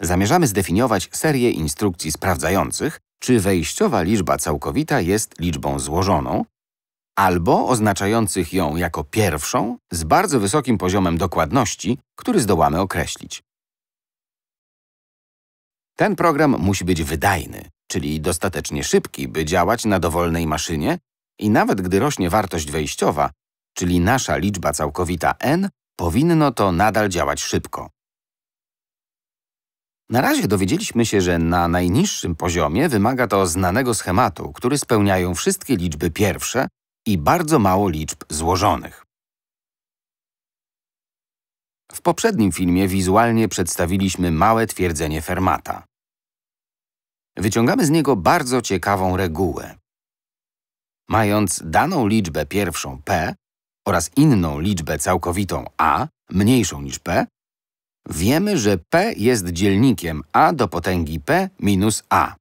Zamierzamy zdefiniować serię instrukcji sprawdzających, czy wejściowa liczba całkowita jest liczbą złożoną, albo oznaczających ją jako pierwszą z bardzo wysokim poziomem dokładności, który zdołamy określić. Ten program musi być wydajny, czyli dostatecznie szybki, by działać na dowolnej maszynie i nawet gdy rośnie wartość wejściowa, czyli nasza liczba całkowita n, powinno to nadal działać szybko. Na razie dowiedzieliśmy się, że na najniższym poziomie wymaga to znanego schematu, który spełniają wszystkie liczby pierwsze i bardzo mało liczb złożonych. W poprzednim filmie wizualnie przedstawiliśmy małe twierdzenie Fermata. Wyciągamy z niego bardzo ciekawą regułę. Mając daną liczbę pierwszą p oraz inną liczbę całkowitą a mniejszą niż p, Wiemy, że P jest dzielnikiem A do potęgi P minus A.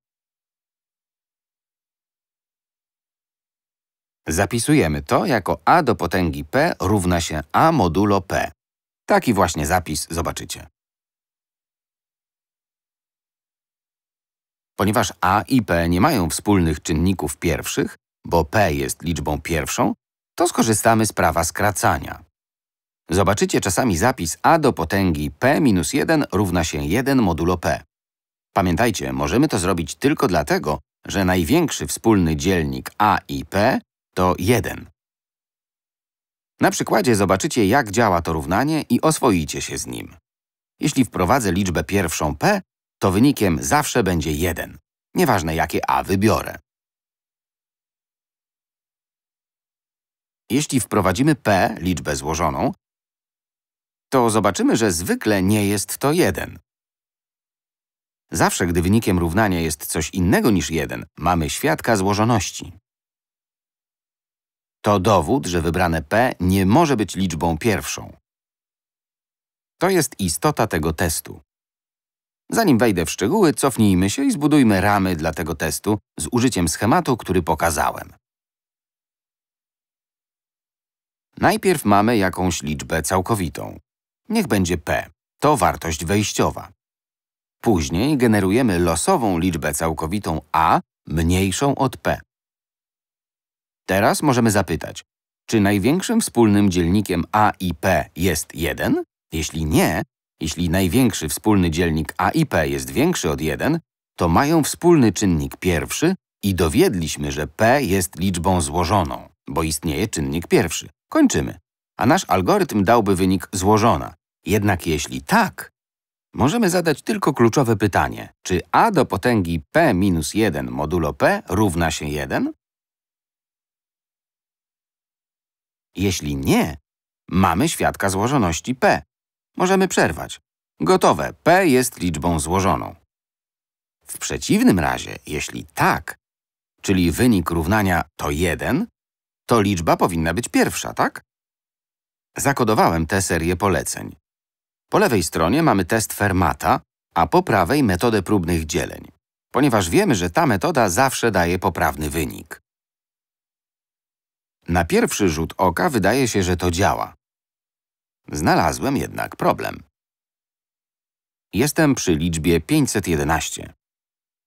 Zapisujemy to jako A do potęgi P równa się A modulo P. Taki właśnie zapis zobaczycie. Ponieważ A i P nie mają wspólnych czynników pierwszych, bo P jest liczbą pierwszą, to skorzystamy z prawa skracania. Zobaczycie czasami zapis a do potęgi p minus 1 równa się 1 modulo p. Pamiętajcie, możemy to zrobić tylko dlatego, że największy wspólny dzielnik a i p to 1. Na przykładzie zobaczycie, jak działa to równanie i oswoicie się z nim. Jeśli wprowadzę liczbę pierwszą p, to wynikiem zawsze będzie 1. Nieważne, jakie a wybiorę. Jeśli wprowadzimy p, liczbę złożoną, to zobaczymy, że zwykle nie jest to 1. Zawsze, gdy wynikiem równania jest coś innego niż 1, mamy świadka złożoności. To dowód, że wybrane p nie może być liczbą pierwszą. To jest istota tego testu. Zanim wejdę w szczegóły, cofnijmy się i zbudujmy ramy dla tego testu z użyciem schematu, który pokazałem. Najpierw mamy jakąś liczbę całkowitą. Niech będzie P. To wartość wejściowa. Później generujemy losową liczbę całkowitą A mniejszą od P. Teraz możemy zapytać, czy największym wspólnym dzielnikiem A i P jest 1? Jeśli nie, jeśli największy wspólny dzielnik A i P jest większy od 1, to mają wspólny czynnik pierwszy i dowiedliśmy, że P jest liczbą złożoną, bo istnieje czynnik pierwszy. Kończymy. A nasz algorytm dałby wynik złożona, jednak jeśli tak, możemy zadać tylko kluczowe pytanie. Czy a do potęgi p minus 1 modulo p równa się 1? Jeśli nie, mamy świadka złożoności p. Możemy przerwać. Gotowe, p jest liczbą złożoną. W przeciwnym razie, jeśli tak, czyli wynik równania to 1, to liczba powinna być pierwsza, tak? Zakodowałem tę serię poleceń. Po lewej stronie mamy test Fermata, a po prawej metodę próbnych dzieleń, ponieważ wiemy, że ta metoda zawsze daje poprawny wynik. Na pierwszy rzut oka wydaje się, że to działa. Znalazłem jednak problem. Jestem przy liczbie 511.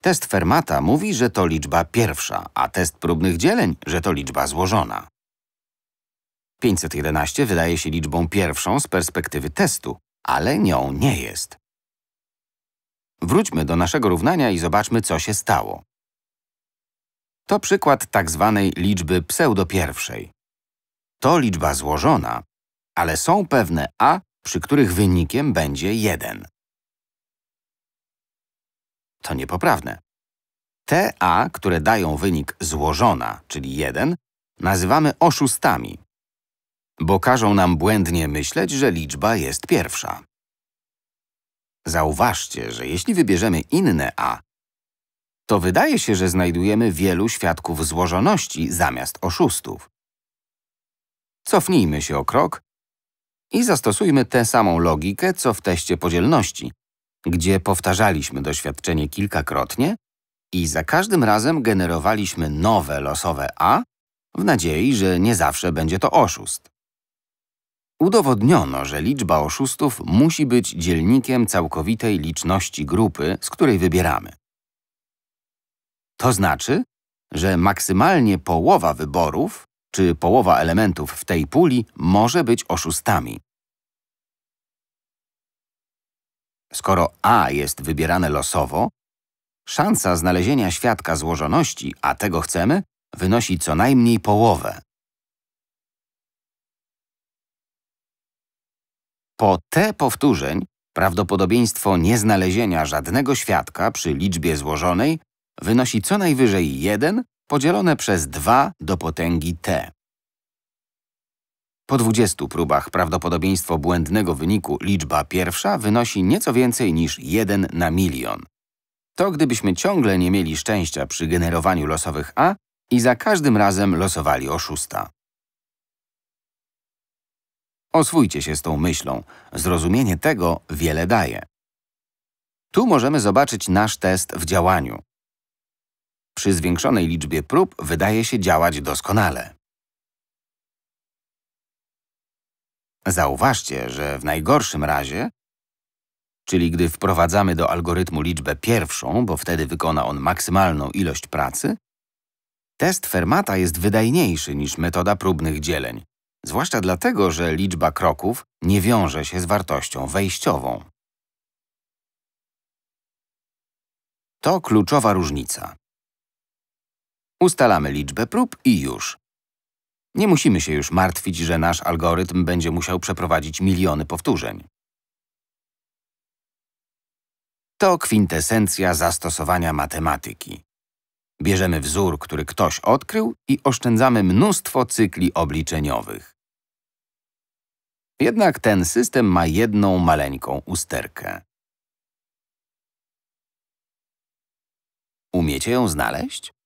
Test Fermata mówi, że to liczba pierwsza, a test próbnych dzieleń, że to liczba złożona. 511 wydaje się liczbą pierwszą z perspektywy testu, ale nią nie jest. Wróćmy do naszego równania i zobaczmy, co się stało. To przykład tak zwanej liczby pseudopierwszej. To liczba złożona, ale są pewne a, przy których wynikiem będzie 1. To niepoprawne. Te a, które dają wynik złożona, czyli 1, nazywamy oszustami, bo każą nam błędnie myśleć, że liczba jest pierwsza. Zauważcie, że jeśli wybierzemy inne a, to wydaje się, że znajdujemy wielu świadków złożoności zamiast oszustów. Cofnijmy się o krok i zastosujmy tę samą logikę, co w teście podzielności, gdzie powtarzaliśmy doświadczenie kilkakrotnie i za każdym razem generowaliśmy nowe losowe a w nadziei, że nie zawsze będzie to oszust. Udowodniono, że liczba oszustów musi być dzielnikiem całkowitej liczności grupy, z której wybieramy. To znaczy, że maksymalnie połowa wyborów czy połowa elementów w tej puli może być oszustami. Skoro A jest wybierane losowo, szansa znalezienia świadka złożoności, a tego chcemy, wynosi co najmniej połowę. Po T powtórzeń prawdopodobieństwo nieznalezienia żadnego świadka przy liczbie złożonej wynosi co najwyżej 1 podzielone przez 2 do potęgi T. Po 20 próbach prawdopodobieństwo błędnego wyniku liczba pierwsza wynosi nieco więcej niż 1 na milion. To gdybyśmy ciągle nie mieli szczęścia przy generowaniu losowych A i za każdym razem losowali oszusta. Oswójcie się z tą myślą. Zrozumienie tego wiele daje. Tu możemy zobaczyć nasz test w działaniu. Przy zwiększonej liczbie prób wydaje się działać doskonale. Zauważcie, że w najgorszym razie, czyli gdy wprowadzamy do algorytmu liczbę pierwszą, bo wtedy wykona on maksymalną ilość pracy, test Fermata jest wydajniejszy niż metoda próbnych dzieleń. Zwłaszcza dlatego, że liczba kroków nie wiąże się z wartością wejściową. To kluczowa różnica. Ustalamy liczbę prób i już. Nie musimy się już martwić, że nasz algorytm będzie musiał przeprowadzić miliony powtórzeń. To kwintesencja zastosowania matematyki. Bierzemy wzór, który ktoś odkrył i oszczędzamy mnóstwo cykli obliczeniowych. Jednak ten system ma jedną maleńką usterkę. Umiecie ją znaleźć?